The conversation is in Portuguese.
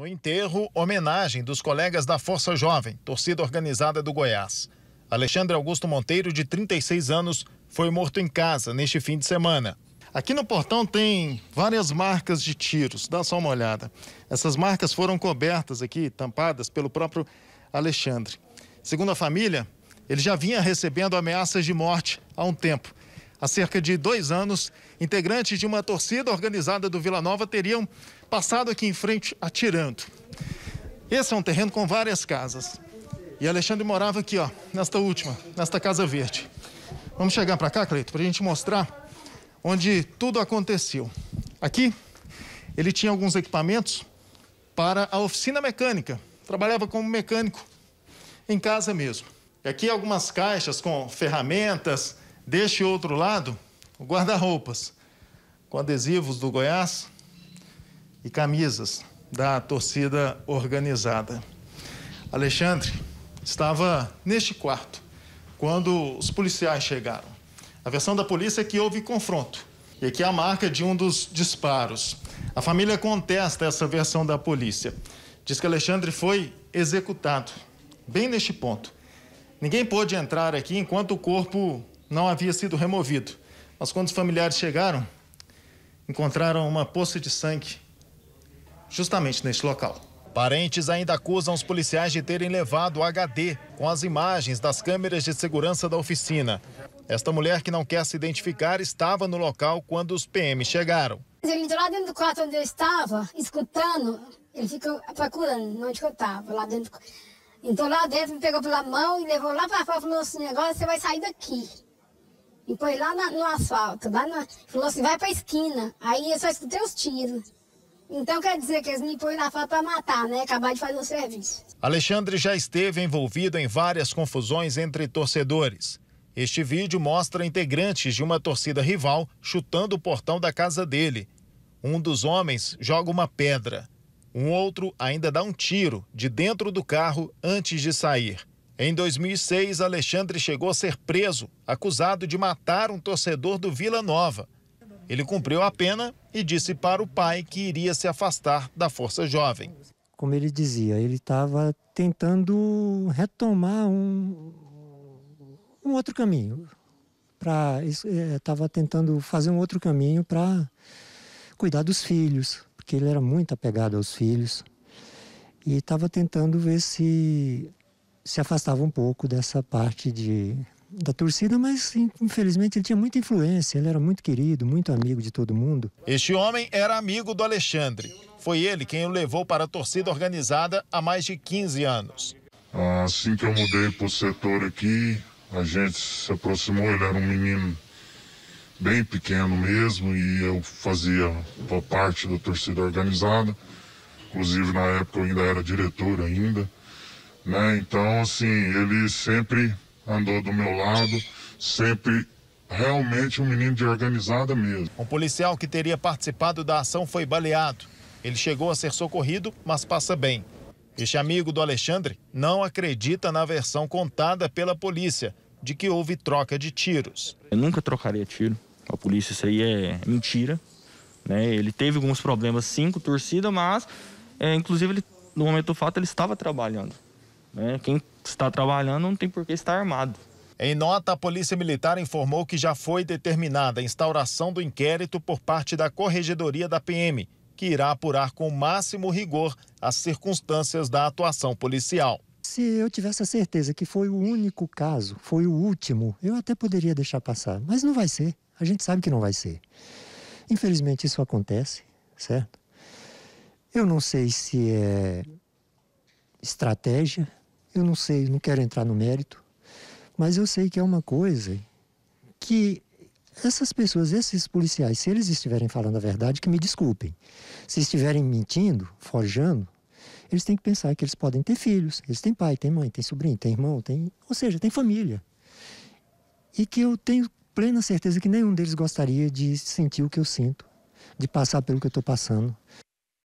No enterro, homenagem dos colegas da Força Jovem, torcida organizada do Goiás. Alexandre Augusto Monteiro, de 36 anos, foi morto em casa neste fim de semana. Aqui no portão tem várias marcas de tiros, dá só uma olhada. Essas marcas foram cobertas aqui, tampadas pelo próprio Alexandre. Segundo a família, ele já vinha recebendo ameaças de morte há um tempo. Há cerca de dois anos, integrantes de uma torcida organizada do Vila Nova teriam passado aqui em frente atirando. Esse é um terreno com várias casas. E Alexandre morava aqui, ó, nesta última, nesta casa verde. Vamos chegar para cá, Cleito, para a gente mostrar onde tudo aconteceu. Aqui, ele tinha alguns equipamentos para a oficina mecânica. Trabalhava como mecânico em casa mesmo. E aqui algumas caixas com ferramentas. Deste outro lado, guarda-roupas com adesivos do Goiás, e camisas da torcida organizada. Alexandre estava neste quarto quando os policiais chegaram. A versão da polícia é que houve confronto e aqui é a marca de um dos disparos. A família contesta essa versão da polícia. Diz que Alexandre foi executado, bem neste ponto. Ninguém pôde entrar aqui enquanto o corpo não havia sido removido. Mas quando os familiares chegaram, encontraram uma poça de sangue justamente neste local. Parentes ainda acusam os policiais de terem levado HD com as imagens das câmeras de segurança da oficina. Esta mulher que não quer se identificar estava no local quando os PM chegaram. Ele entrou lá dentro do quarto onde eu estava, escutando. Ele ficou procurando onde eu estava, lá dentro. Então lá dentro me pegou pela mão e levou lá para fora, falou assim, agora você vai sair daqui. E pôs lá na, no asfalto, lá na, falou assim, vai para a esquina. Aí eu só escutei os tiros. Então quer dizer que eles me põem na foto para matar, né? Acabar de fazer o serviço. Alexandre já esteve envolvido em várias confusões entre torcedores. Este vídeo mostra integrantes de uma torcida rival chutando o portão da casa dele. Um dos homens joga uma pedra. Um outro ainda dá um tiro de dentro do carro antes de sair. Em 2006, Alexandre chegou a ser preso, acusado de matar um torcedor do Vila Nova. Ele cumpriu a pena e disse para o pai que iria se afastar da Força Jovem. Como ele dizia, ele estava tentando retomar um, um outro caminho. Para estava é, tentando fazer um outro caminho para cuidar dos filhos, porque ele era muito apegado aos filhos e estava tentando ver se se afastava um pouco dessa parte de da torcida, mas infelizmente ele tinha muita influência, ele era muito querido, muito amigo de todo mundo. Este homem era amigo do Alexandre. Foi ele quem o levou para a torcida organizada há mais de 15 anos. Assim que eu mudei para o setor aqui, a gente se aproximou, ele era um menino bem pequeno mesmo e eu fazia parte da torcida organizada. Inclusive na época eu ainda era diretor ainda, né? Então assim, ele sempre andou do meu lado, sempre realmente um menino de organizada mesmo. Um policial que teria participado da ação foi baleado. Ele chegou a ser socorrido, mas passa bem. Este amigo do Alexandre não acredita na versão contada pela polícia de que houve troca de tiros. Eu nunca trocaria tiro. A polícia, isso aí é mentira. Né? Ele teve alguns problemas, sim, com torcida, mas, é, inclusive, ele, no momento do fato, ele estava trabalhando. Né? Quem está trabalhando não tem por que estar armado. Em nota, a Polícia Militar informou que já foi determinada a instauração do inquérito por parte da Corregedoria da PM, que irá apurar com o máximo rigor as circunstâncias da atuação policial. Se eu tivesse a certeza que foi o único caso, foi o último, eu até poderia deixar passar, mas não vai ser. A gente sabe que não vai ser. Infelizmente isso acontece, certo? Eu não sei se é estratégia, eu não sei, não quero entrar no mérito, mas eu sei que é uma coisa que essas pessoas, esses policiais, se eles estiverem falando a verdade, que me desculpem. Se estiverem mentindo, forjando, eles têm que pensar que eles podem ter filhos, eles têm pai, têm mãe, têm sobrinho, têm irmão, têm, ou seja, têm família. E que eu tenho plena certeza que nenhum deles gostaria de sentir o que eu sinto, de passar pelo que eu estou passando.